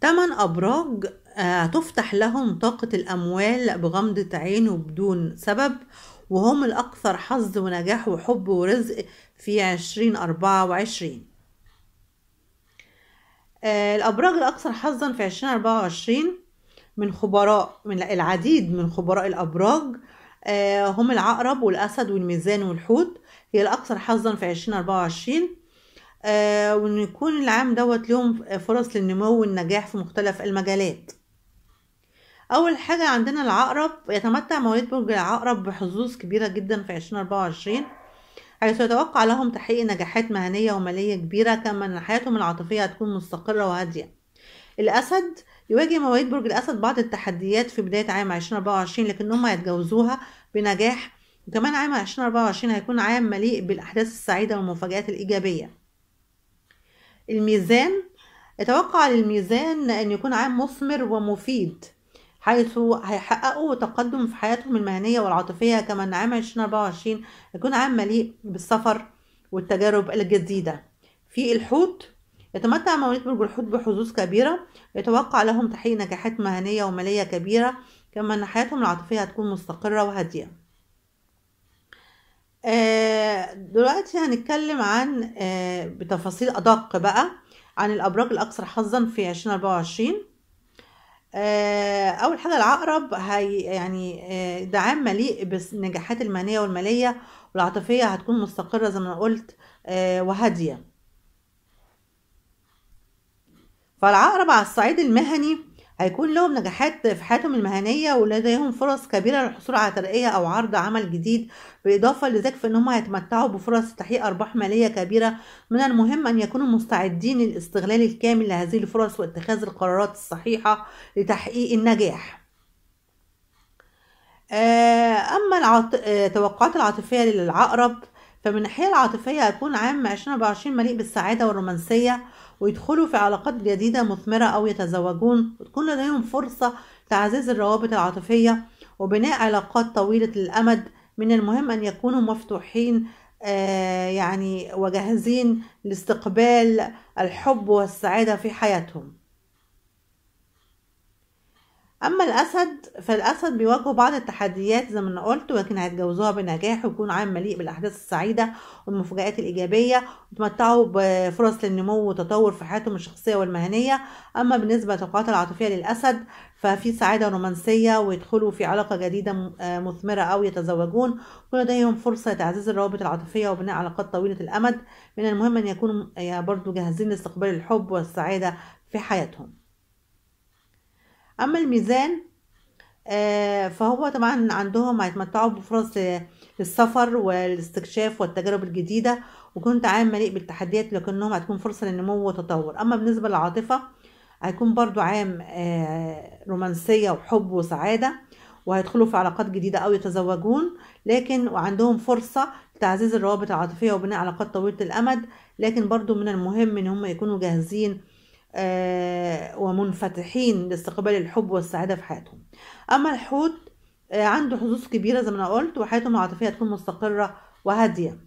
تمن أبراج آه، تفتح لهم طاقة الأموال بغمضة عين وبدون سبب وهم الأكثر حظ ونجاح وحب ورزق في عشرين أربعة وعشرين آه، الأبراج الأكثر حظا في عشرين أربعة وعشرين من خبراء من العديد من خبراء الأبراج آه، هم العقرب والأسد والميزان والحوت هي الأكثر حظا في عشرين أربعة وعشرين آه، وان يكون العام دوت لهم فرص للنمو والنجاح في مختلف المجالات اول حاجه عندنا العقرب يتمتع مواليد برج العقرب بحظوظ كبيره جدا في 2024 حيث يتوقع لهم تحقيق نجاحات مهنيه وماليه كبيره كما ان حياتهم العاطفيه هتكون مستقره وهاديه الاسد يواجه مواليد برج الاسد بعض التحديات في بدايه عام 2024 لكنهم هيتجاوزوها بنجاح وكمان عام 2024 هيكون عام مليء بالاحداث السعيده والمفاجات الايجابيه الميزان اتوقع للميزان أن يكون عام مثمر ومفيد حيث هيحققوا تقدم في حياتهم المهنية والعاطفية كما أن عام 2024 يكون عام مليء بالسفر والتجارب الجديدة في الحوت يتمتع مواليد برج الحوت بحظوظ كبيرة يتوقع لهم تحقيق نجاحات مهنية ومالية كبيرة كما أن حياتهم العاطفية هتكون مستقرة وهادية آه، دلوقتي هنتكلم عن آه، بتفاصيل أدق بقى عن الأبراج الأكثر حظا في 2024 آه، أول حاجة العقرب هي يعني ده عام مليء بالنجاحات المهنية والمالية والعاطفية هتكون مستقرة زي ما قلت وهادية فالعقرب على الصعيد المهني هيكون لهم نجاحات في حياتهم المهنية ولديهم فرص كبيرة للحصول على ترقية أو عرض عمل جديد بالإضافة لذلك في أنهم هيتمتعوا بفرص تحقيق أرباح مالية كبيرة من المهم أن يكونوا مستعدين للاستغلال الكامل لهذه الفرص واتخاذ القرارات الصحيحة لتحقيق النجاح آه، أما العط... آه، العاطفية للعقرب فمن الناحية العاطفية هيكون عام 2024 مليء بالسعادة والرومانسية ويدخلوا في علاقات جديدة مثمرة أو يتزوجون وتكون لديهم فرصة تعزيز الروابط العاطفية وبناء علاقات طويلة الأمد من المهم أن يكونوا مفتوحين آه، يعني وجاهزين لاستقبال الحب والسعادة في حياتهم أما الأسد فالأسد بيواجهوا بعض التحديات زي ما أنا قلت ولكن هيتجاوزوها بنجاح ويكون عام مليء بالأحداث السعيدة والمفاجآت الإيجابية وتمتعوا بفرص للنمو والتطور في حياتهم الشخصية والمهنية أما بالنسبة للتوقعات العاطفية للأسد ففي سعادة رومانسية ويدخلوا في علاقة جديدة آه، مثمرة أو يتزوجون ولديهم فرصة لتعزيز الروابط العاطفية وبناء علاقات طويلة الأمد من المهم أن يكونوا آه، برضو جاهزين لاستقبال الحب والسعادة في حياتهم اما الميزان آه، فهو طبعا عندهم هيتمتعوا بفرص للسفر والاستكشاف والتجارب الجديدة وكنت عام مليء بالتحديات لكنهم هتكون فرصة للنمو والتطور أما بالنسبة للعاطفة هيكون برضو عام آه، رومانسية وحب وسعادة وهيدخلوا في علاقات جديدة أو يتزوجون لكن وعندهم فرصة لتعزيز الروابط العاطفية وبناء علاقات طويلة الأمد لكن برضو من المهم إن هم يكونوا جاهزين آه، ومنفتحين لاستقبال الحب والسعادة في حياتهم أما الحوت آه، عنده حظوظ كبيرة زي ما أنا قلت وحياتهم العاطفية هتكون مستقرة وهادية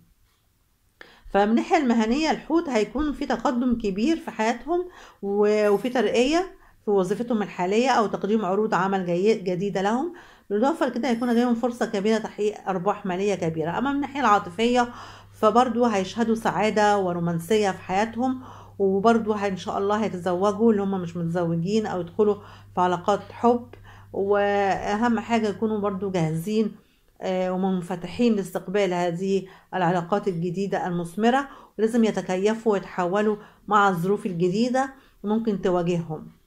فمن الناحية المهنية الحوت هيكون في تقدم كبير في حياتهم وفي ترقية في وظيفتهم الحالية أو تقديم عروض عمل جديدة لهم بالإضافة لكده هيكون لديهم فرصة كبيرة تحقيق أرباح مالية كبيرة أما من الناحية العاطفية فبرضه هيشهدوا سعادة ورومانسية في حياتهم وبرضو ان شاء الله هيتزوجوا اللي هم مش متزوجين او يدخلوا في علاقات حب واهم حاجه يكونوا برده جاهزين آه، ومنفتحين لاستقبال هذه العلاقات الجديده المثمره ولازم يتكيفوا ويتحولوا مع الظروف الجديده ممكن تواجههم